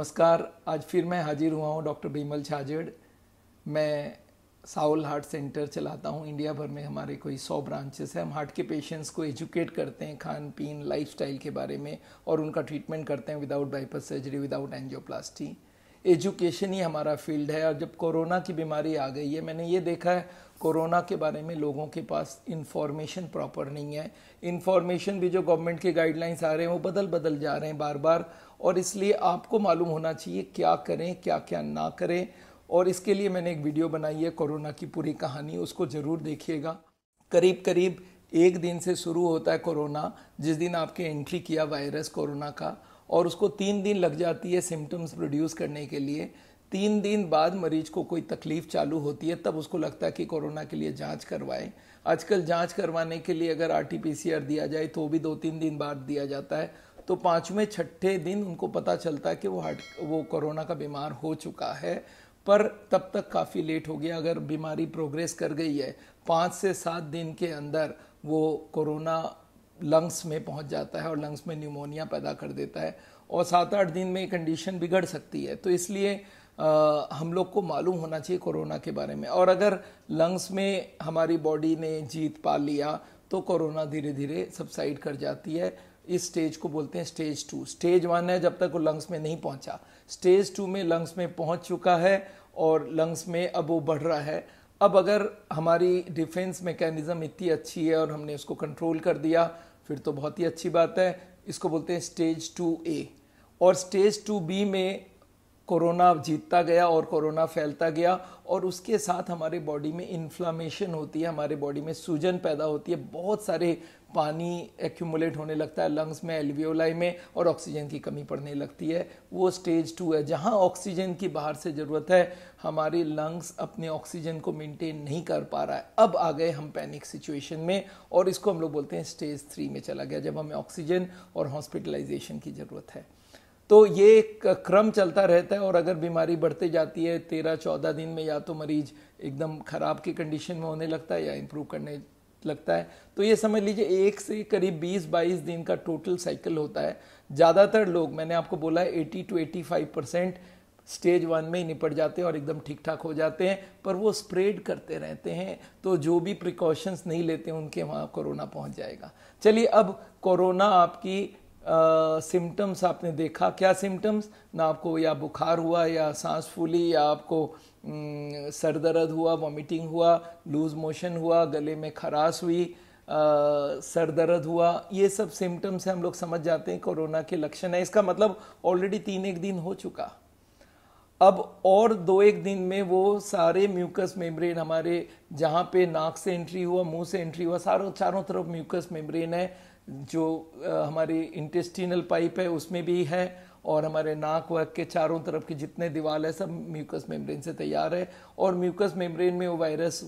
नमस्कार आज फिर मैं हाजिर हुआ हूँ डॉक्टर बीमल छाजेड़ मैं साउल हार्ट सेंटर चलाता हूँ इंडिया भर में हमारे कोई सौ ब्रांचेस हैं हम हार्ट के पेशेंट्स को एजुकेट करते हैं खान पीन लाइफ के बारे में और उनका ट्रीटमेंट करते हैं without bypass surgery without angioplasty education ही हमारा फील्ड है और जब कोरोना की बीमारी आ गई है मैंने ये देखा है कोरोना के बारे में लोगों के पास इन्फॉर्मेशन प्रॉपर नहीं है इन्फॉर्मेशन भी जो गवर्नमेंट के गाइडलाइंस आ रहे हैं वो बदल बदल जा रहे हैं बार बार और इसलिए आपको मालूम होना चाहिए क्या करें क्या क्या ना करें और इसके लिए मैंने एक वीडियो बनाई है कोरोना की पूरी कहानी उसको ज़रूर देखिएगा करीब करीब एक दिन से शुरू होता है कोरोना जिस दिन आपके एंट्री किया वायरस कोरोना का और उसको तीन दिन लग जाती है सिम्टम्स प्रोड्यूस करने के लिए तीन दिन बाद मरीज को कोई तकलीफ चालू होती है तब उसको लगता है कि कोरोना के लिए जांच करवाएं आजकल जांच करवाने के लिए अगर आर दिया जाए तो भी दो तीन दिन बाद दिया जाता है तो पाँचवें छठे दिन उनको पता चलता है कि वो हार्ट वो कोरोना का बीमार हो चुका है पर तब तक काफ़ी लेट हो गया अगर बीमारी प्रोग्रेस कर गई है पाँच से सात दिन के अंदर वो कोरोना लंग्स में पहुंच जाता है और लंग्स में न्यूमोनिया पैदा कर देता है और सात आठ दिन में कंडीशन बिगड़ सकती है तो इसलिए आ, हम लोग को मालूम होना चाहिए कोरोना के बारे में और अगर लंग्स में हमारी बॉडी ने जीत पा लिया तो कोरोना धीरे धीरे सबसाइड कर जाती है इस स्टेज को बोलते हैं स्टेज टू स्टेज वन है जब तक वो लंग्स में नहीं पहुंचा स्टेज टू में लंग्स में पहुंच चुका है और लंग्स में अब वो बढ़ रहा है अब अगर हमारी डिफेंस मैकेनिज़्म इतनी अच्छी है और हमने उसको कंट्रोल कर दिया फिर तो बहुत ही अच्छी बात है इसको बोलते हैं स्टेज टू ए और स्टेज टू बी में कोरोना जीतता गया और कोरोना फैलता गया और उसके साथ हमारे बॉडी में इन्फ्लामेशन होती है हमारे बॉडी में सूजन पैदा होती है बहुत सारे पानी एक्यूमुलेट होने लगता है लंग्स में एल्वियोलाई में और ऑक्सीजन की कमी पड़ने लगती है वो स्टेज टू है जहाँ ऑक्सीजन की बाहर से ज़रूरत है हमारे लंग्स अपने ऑक्सीजन को मेंटेन नहीं कर पा रहा है अब आ गए हम पैनिक सिचुएशन में और इसको हम लोग बोलते हैं स्टेज थ्री में चला गया जब हमें ऑक्सीजन और हॉस्पिटलाइजेशन की ज़रूरत है तो ये एक क्रम चलता रहता है और अगर बीमारी बढ़ते जाती है तेरह चौदह दिन में या तो मरीज एकदम ख़राब की कंडीशन में होने लगता है या इम्प्रूव करने लगता है तो ये समझ लीजिए एक से करीब 20-22 दिन का टोटल साइकिल होता है ज़्यादातर लोग मैंने आपको बोला है eighty to five percent stage one में ही निपट जाते हैं और एकदम ठीक ठाक हो जाते हैं पर वो स्प्रेड करते रहते हैं तो जो भी प्रिकॉशंस नहीं लेते उनके वहाँ कोरोना पहुँच जाएगा चलिए अब कोरोना आपकी सिम्टम्स आपने देखा क्या सिम्टम्स ना आपको या बुखार हुआ या सांस फूली या आपको सर दर्द हुआ वॉमिटिंग हुआ लूज मोशन हुआ गले में खराश हुई सर दर्द हुआ ये सब सिम्टम्स हैं हम लोग समझ जाते हैं कोरोना के लक्षण है इसका मतलब ऑलरेडी तीन एक दिन हो चुका अब और दो एक दिन में वो सारे म्यूकस मेम्ब्रेन हमारे जहाँ पे नाक से एंट्री हुआ मुंह से एंट्री हुआ सारों चारों तरफ म्यूकस मेम्ब्रेन है जो हमारी इंटेस्टिनल पाइप है उसमें भी है और हमारे नाक वक के चारों तरफ के जितने दीवार है सब म्यूकस मेम्ब्रेन से तैयार है और म्यूकस मेम्ब्रेन में वो वायरस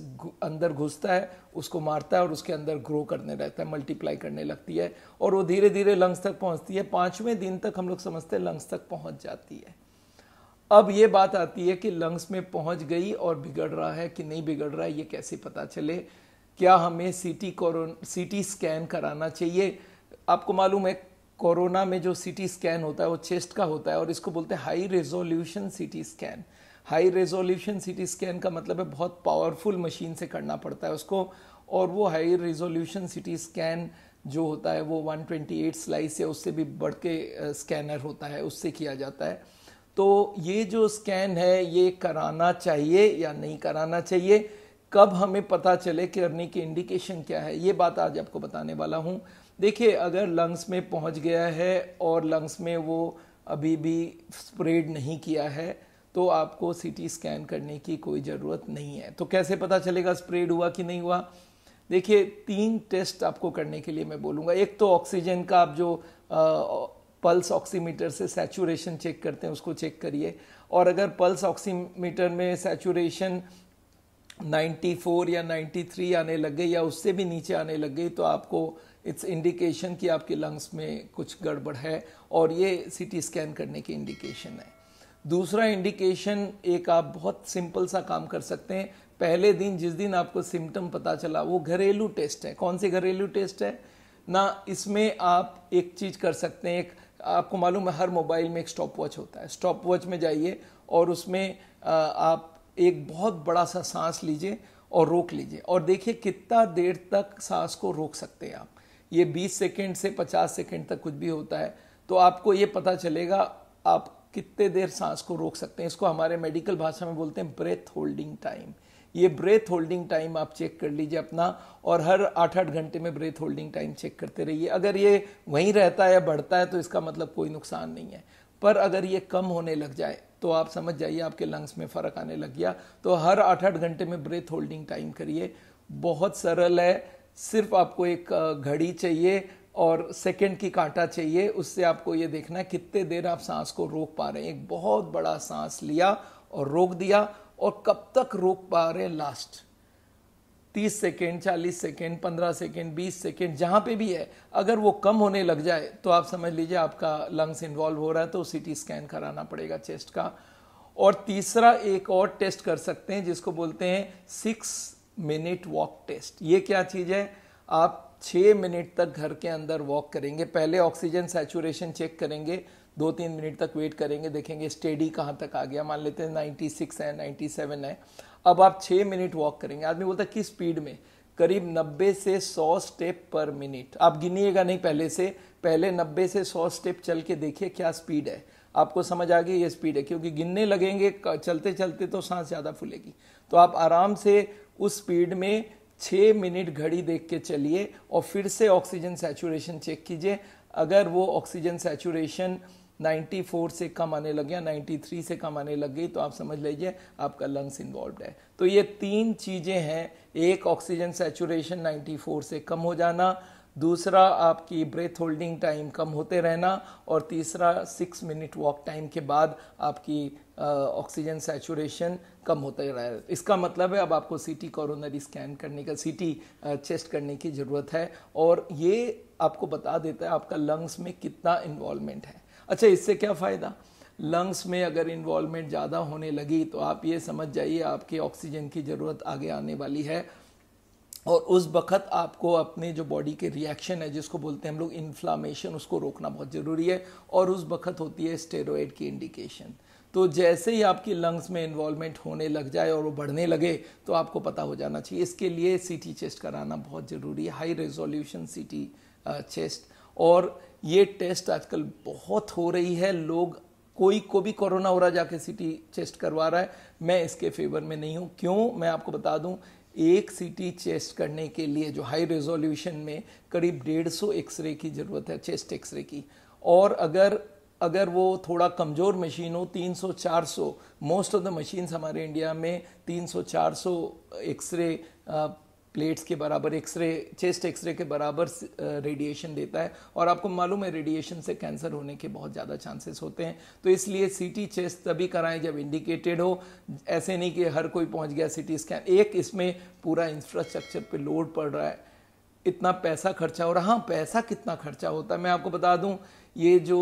अंदर घुसता है उसको मारता है और उसके अंदर ग्रो करने लगता है मल्टीप्लाई करने लगती है और वो धीरे धीरे लंग्स तक पहुंचती है पाँचवें दिन तक हम लोग समझते हैं लंग्स तक पहुंच जाती है अब ये बात आती है कि लंग्स में पहुंच गई और बिगड़ रहा है कि नहीं बिगड़ रहा है ये कैसे पता चले क्या हमें सीटी टी सीटी स्कैन कराना चाहिए आपको मालूम है कोरोना में जो सीटी स्कैन होता है वो चेस्ट का होता है और इसको बोलते हैं high resolution CT scan high resolution CT scan का मतलब है बहुत पावरफुल मशीन से करना पड़ता है उसको और वो हाई रेजोल्यूशन सीटी स्कैन जो होता है वो 128 स्लाइस या उससे भी बढ़ के स्कैनर होता है उससे किया जाता है तो ये जो स्कैन है ये कराना चाहिए या नहीं कराना चाहिए कब हमें पता चले कि अर्नी की इंडिकेशन क्या है ये बात आज आपको बताने वाला हूँ देखिए अगर लंग्स में पहुँच गया है और लंग्स में वो अभी भी स्प्रेड नहीं किया है तो आपको सीटी स्कैन करने की कोई ज़रूरत नहीं है तो कैसे पता चलेगा स्प्रेड हुआ कि नहीं हुआ देखिए तीन टेस्ट आपको करने के लिए मैं बोलूँगा एक तो ऑक्सीजन का आप जो आ, पल्स ऑक्सीमीटर से सेचूरेशन चेक करते हैं उसको चेक करिए और अगर पल्स ऑक्सीमीटर में सेचूरेशन 94 या 93 आने लग गई या उससे भी नीचे आने लग गई तो आपको इट्स इंडिकेशन कि आपके लंग्स में कुछ गड़बड़ है और ये सीटी स्कैन करने की इंडिकेशन है दूसरा इंडिकेशन एक आप बहुत सिंपल सा काम कर सकते हैं पहले दिन जिस दिन आपको सिम्टम पता चला वो घरेलू टेस्ट है कौन से घरेलू टेस्ट है ना इसमें आप एक चीज़ कर सकते हैं एक आपको मालूम है हर मोबाइल में एक स्टॉप वॉच होता है स्टॉप वॉच में जाइए और उसमें आप एक बहुत बड़ा सा सांस लीजिए और रोक लीजिए और देखिए कितना देर तक सांस को रोक सकते हैं आप ये 20 सेकेंड से 50 सेकेंड तक कुछ भी होता है तो आपको ये पता चलेगा आप कितने देर सांस को रोक सकते हैं इसको हमारे मेडिकल भाषा में बोलते हैं ब्रेथ होल्डिंग टाइम ये ब्रेथ होल्डिंग टाइम आप चेक कर लीजिए अपना और हर आठ आठ घंटे में ब्रेथ होल्डिंग टाइम चेक करते रहिए अगर ये वहीं रहता है या बढ़ता है तो इसका मतलब कोई नुकसान नहीं है पर अगर ये कम होने लग जाए तो आप समझ जाइए आपके लंग्स में फ़र्क आने लग गया तो हर आठ आठ घंटे में ब्रेथ होल्डिंग टाइम करिए बहुत सरल है सिर्फ आपको एक घड़ी चाहिए और सेकंड की कांटा चाहिए उससे आपको ये देखना है कितने देर आप सांस को रोक पा रहे हैं एक बहुत बड़ा सांस लिया और रोक दिया और कब तक रोक पा रहे हैं last 30 second 40 second 15 second 20 second जहाँ पे भी है अगर वो कम होने लग जाए तो आप समझ लीजिए आपका लंग्स इन्वॉल्व हो रहा है तो सीटी स्कैन कराना पड़ेगा चेस्ट का और तीसरा एक और टेस्ट कर सकते हैं जिसको बोलते हैं सिक्स मिनट वॉक टेस्ट ये क्या चीज़ है आप छः मिनट तक घर के अंदर वॉक करेंगे पहले ऑक्सीजन सेचुरेशन चेक करेंगे दो तीन मिनट तक वेट करेंगे देखेंगे स्टेडी कहाँ तक आ गया मान लेते हैं सिक्स है सेवन है अब आप छः मिनट वॉक करेंगे आदमी बोलता है किस स्पीड में करीब 90 से 100 स्टेप पर मिनट आप गिनिएगा नहीं पहले से पहले 90 से 100 स्टेप चल के देखिए क्या स्पीड है आपको समझ आ गई ये स्पीड है क्योंकि गिनने लगेंगे चलते चलते तो सांस ज़्यादा फूलेगी तो आप आराम से उस स्पीड में छः मिनट घड़ी देख के चलिए और फिर से ऑक्सीजन सैचुरेशन चेक कीजिए अगर वो ऑक्सीजन सैचुरेशन 94 से कम आने लग गया 93 से कम आने लग गई तो आप समझ लीजिए आपका लंग्स इन्वॉल्व है तो ये तीन चीज़ें हैं एक ऑक्सीजन सेचुरेशन 94 से कम हो जाना दूसरा आपकी ब्रेथ होल्डिंग टाइम कम होते रहना और तीसरा सिक्स मिनट वॉक टाइम के बाद आपकी ऑक्सीजन सेचुरेशन कम होता रहा है इसका मतलब है अब आपको सीटी कोरोनरी स्कैन करने का सीटी चेस्ट करने की ज़रूरत है और ये आपको बता देता है आपका लंग्स में कितना इन्वॉल्वमेंट है अच्छा इससे क्या फ़ायदा लंग्स में अगर इन्वॉल्वमेंट ज़्यादा होने लगी तो आप ये समझ जाइए आपकी ऑक्सीजन की ज़रूरत आगे आने वाली है और उस वक़्त आपको अपने जो बॉडी के रिएक्शन है जिसको बोलते हैं हम लोग इन्फ्लामेशन उसको रोकना बहुत ज़रूरी है और उस वक़्त होती है स्टेरॉयड की इंडिकेशन तो जैसे ही आपकी लंग्स में इन्वॉल्वमेंट होने लग जाए और वो बढ़ने लगे तो आपको पता हो जाना चाहिए इसके लिए सीटी चेस्ट कराना बहुत ज़रूरी है हाई रेजोल्यूशन सीटी चेस्ट और ये टेस्ट आजकल बहुत हो रही है लोग कोई को भी कोरोना हो रहा जाके सीटी चेस्ट करवा रहा है मैं इसके फेवर में नहीं हूँ क्यों मैं आपको बता दूँ एक सीटी चेस्ट करने के लिए जो हाई रेजोल्यूशन में करीब डेढ़ सौ एक्सरे की ज़रूरत है चेस्ट एक्सरे की और अगर अगर वो थोड़ा कमज़ोर मशीन हो 300 400 मोस्ट ऑफ द मशीन्स हमारे इंडिया में 300 400 एक्सरे प्लेट्स के बराबर एक्सरे चेस्ट एक्सरे के बराबर रेडिएशन देता है और आपको मालूम है रेडिएशन से कैंसर होने के बहुत ज़्यादा चांसेस होते हैं तो इसलिए सीटी चेस्ट तभी कराएं जब इंडिकेटेड हो ऐसे नहीं कि हर कोई पहुंच गया सीटी स्कैन एक इसमें पूरा इंफ्रास्ट्रक्चर पे लोड पड़ रहा है इतना पैसा खर्चा हो रहा हाँ पैसा कितना खर्चा होता है मैं आपको बता दूँ ये जो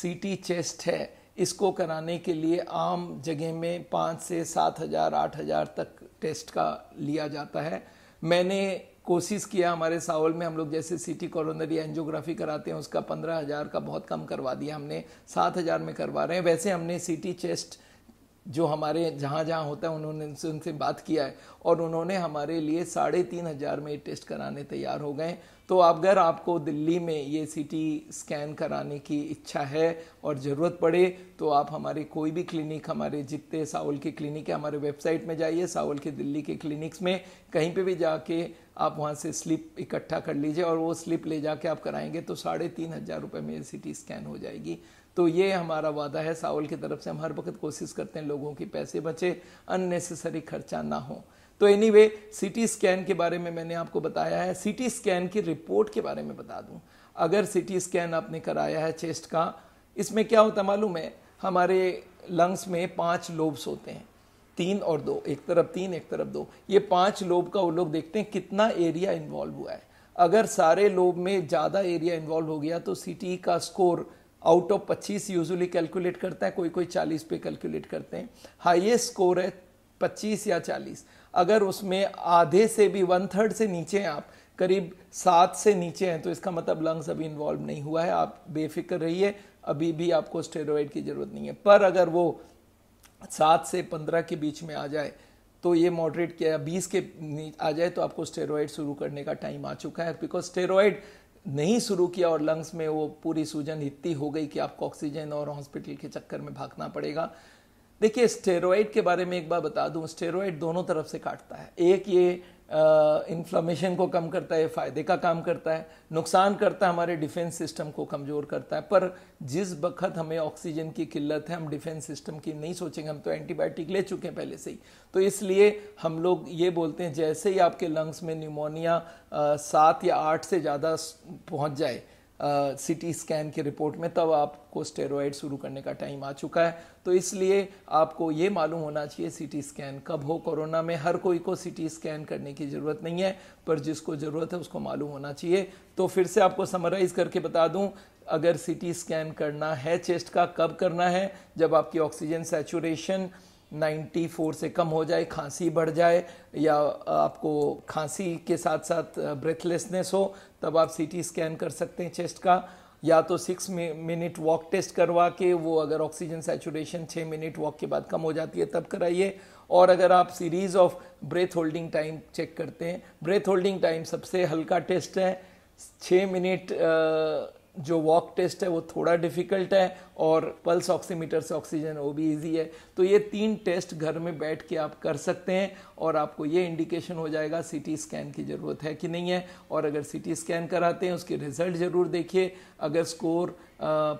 सी चेस्ट है इसको कराने के लिए आम जगह में पाँच से सात हज़ार आठ हज़ार तक टेस्ट का लिया जाता है मैंने कोशिश किया हमारे सावल में हम लोग जैसे सिटी कॉलोनरी एंजियोग्राफी कराते हैं उसका पंद्रह हज़ार का बहुत कम करवा दिया हमने सात हज़ार में करवा रहे हैं वैसे हमने सिटी चेस्ट जो हमारे जहाँ जहाँ होता है उन्होंने उनसे उनसे बात किया है और उन्होंने हमारे लिए साढ़े तीन हज़ार में टेस्ट कराने तैयार हो गए तो अगर आपको दिल्ली में ये सिटी स्कैन कराने की इच्छा है और ज़रूरत पड़े तो आप हमारे कोई भी क्लिनिक हमारे जितने सावल के क्लिनिक है हमारे वेबसाइट में जाइए साउल के दिल्ली के क्लिनिक्स में कहीं पे भी जाके आप वहाँ से स्लिप इकट्ठा कर लीजिए और वो स्लिप ले जाके आप कराएंगे तो साढ़े तीन हज़ार रुपये में सी टी स्कैन हो जाएगी तो ये हमारा वादा है सावल की तरफ से हम हर वक्त कोशिश करते हैं लोगों के पैसे बचे अननेसेसरी खर्चा ना हो तो एनी वे सी स्कैन के बारे में मैंने आपको बताया है सी स्कैन की रिपोर्ट के बारे में बता दूँ अगर सी स्कैन आपने कराया है चेस्ट का इसमें क्या होता मालूम है हमारे लंग्स में पाँच लोब्स होते हैं तीन और दो एक तरफ तीन एक तरफ दो ये पांच लोब का वो लोग देखते हैं कितना एरिया इन्वॉल्व हुआ है अगर सारे लोब में ज़्यादा एरिया इन्वॉल्व हो गया तो सी e का स्कोर आउट ऑफ पच्चीस यूजली कैलकुलेट करता है कोई कोई चालीस पे कैलकुलेट करते हैं हाइएस्ट स्कोर है पच्चीस या चालीस अगर उसमें आधे से भी वन थर्ड से नीचे हैं आप करीब सात से नीचे हैं तो इसका मतलब लंग्स अभी इन्वॉल्व नहीं हुआ है आप बेफिक्र रहिए अभी भी आपको स्टेरॉयड की ज़रूरत नहीं है पर अगर वो सात से पंद्रह के बीच में आ जाए तो ये मॉडरेट किया बीस के आ जाए तो आपको स्टेरॉयड शुरू करने का टाइम आ चुका है बिकॉज स्टेरॉयड नहीं शुरू किया और लंग्स में वो पूरी सूजन इतनी हो गई कि आपको ऑक्सीजन और हॉस्पिटल के चक्कर में भागना पड़ेगा देखिए स्टेरॉयड के बारे में एक बार बता दूं स्टेरॉयड दोनों तरफ से काटता है एक ये इन्फ्लामेशन को कम करता है फ़ायदे का काम करता है नुकसान करता है हमारे डिफेंस सिस्टम को कमज़ोर करता है पर जिस वक्त हमें ऑक्सीजन की किल्लत है हम डिफेंस सिस्टम की नहीं सोचेंगे हम तो एंटीबायोटिक ले चुके हैं पहले से ही तो इसलिए हम लोग ये बोलते हैं जैसे ही आपके लंग्स में न्यूमोनिया सात या आठ से ज़्यादा पहुँच जाए सिटी स्कैन की रिपोर्ट में तब आपको स्टेरॉयड शुरू करने का टाइम आ चुका है तो इसलिए आपको ये मालूम होना चाहिए सिटी स्कैन कब हो कोरोना में हर कोई को सिटी स्कैन करने की ज़रूरत नहीं है पर जिसको ज़रूरत है उसको मालूम होना चाहिए तो फिर से आपको समराइज़ करके बता दूँ अगर सिटी स्कैन करना है चेस्ट का कब करना है जब आपकी ऑक्सीजन सेचुरेशन 94 से कम हो जाए खांसी बढ़ जाए या आपको खांसी के साथ साथ ब्रेथलेसनेस हो तब आप सीटी स्कैन कर सकते हैं चेस्ट का या तो सिक्स मिनट वॉक टेस्ट करवा के वो अगर ऑक्सीजन सेचुरेशन छः मिनट वॉक के बाद कम हो जाती है तब कराइए और अगर आप series of breath holding time check करते हैं ब्रेथ होल्डिंग टाइम सबसे हल्का टेस्ट है छः मिनट जो वॉक टेस्ट है वो थोड़ा डिफिकल्ट है और पल्स ऑक्सीमीटर से ऑक्सीजन वो भी ईजी है तो ये तीन टेस्ट घर में बैठ के आप कर सकते हैं और आपको ये इंडिकेशन हो जाएगा सीटी स्कैन की ज़रूरत है कि नहीं है और अगर सीटी स्कैन कराते हैं उसके रिजल्ट ज़रूर देखिए अगर स्कोर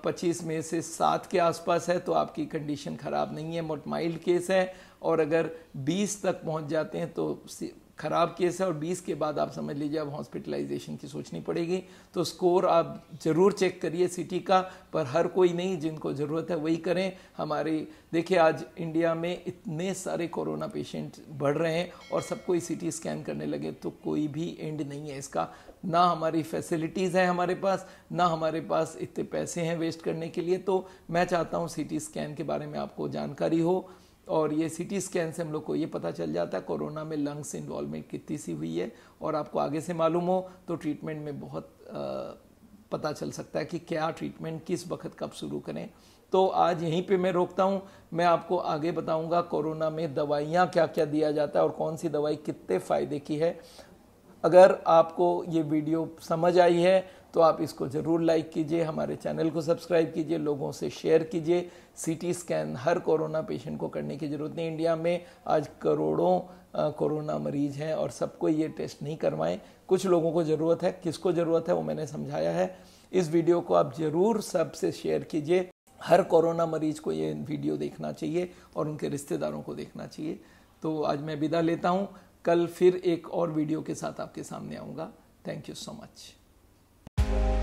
पच्चीस में से सात के आसपास है तो आपकी कंडीशन ख़राब नहीं है बट माइल्ड केस है और अगर बीस तक पहुँच जाते हैं तो ख़राब केस है और 20 के बाद आप समझ लीजिए अब हॉस्पिटलाइजेशन की सोचनी पड़ेगी तो स्कोर आप ज़रूर चेक करिए सिटी का पर हर कोई नहीं जिनको ज़रूरत है वही करें हमारी देखिए आज इंडिया में इतने सारे कोरोना पेशेंट बढ़ रहे हैं और सबको सी सिटी स्कैन करने लगे तो कोई भी एंड नहीं है इसका ना हमारी फैसिलिटीज़ हैं हमारे पास ना हमारे पास इतने पैसे हैं वेस्ट करने के लिए तो मैं चाहता हूँ सी स्कैन के बारे में आपको जानकारी हो और ये सीटी स्कैन से हम लोग को ये पता चल जाता है कोरोना में लंग्स इन्वॉल्वमेंट कितनी सी हुई है और आपको आगे से मालूम हो तो ट्रीटमेंट में बहुत पता चल सकता है कि क्या ट्रीटमेंट किस वक्त कब शुरू करें तो आज यहीं पे मैं रोकता हूँ मैं आपको आगे बताऊँगा कोरोना में दवाइयाँ क्या क्या दिया जाता है और कौन सी दवाई कितने फ़ायदे की है अगर आपको ये वीडियो समझ आई है तो आप इसको ज़रूर लाइक कीजिए हमारे चैनल को सब्सक्राइब कीजिए लोगों से शेयर कीजिए सीटी स्कैन हर कोरोना पेशेंट को करने की ज़रूरत नहीं इंडिया में आज करोड़ों कोरोना मरीज हैं और सबको ये टेस्ट नहीं करवाएं कुछ लोगों को ज़रूरत है किसको ज़रूरत है वो मैंने समझाया है इस वीडियो को आप ज़रूर सबसे शेयर कीजिए हर कोरोना मरीज को ये वीडियो देखना चाहिए और उनके रिश्तेदारों को देखना चाहिए तो आज मैं विदा लेता हूँ कल फिर एक और वीडियो के साथ आपके सामने आऊँगा thank you so much Thank you.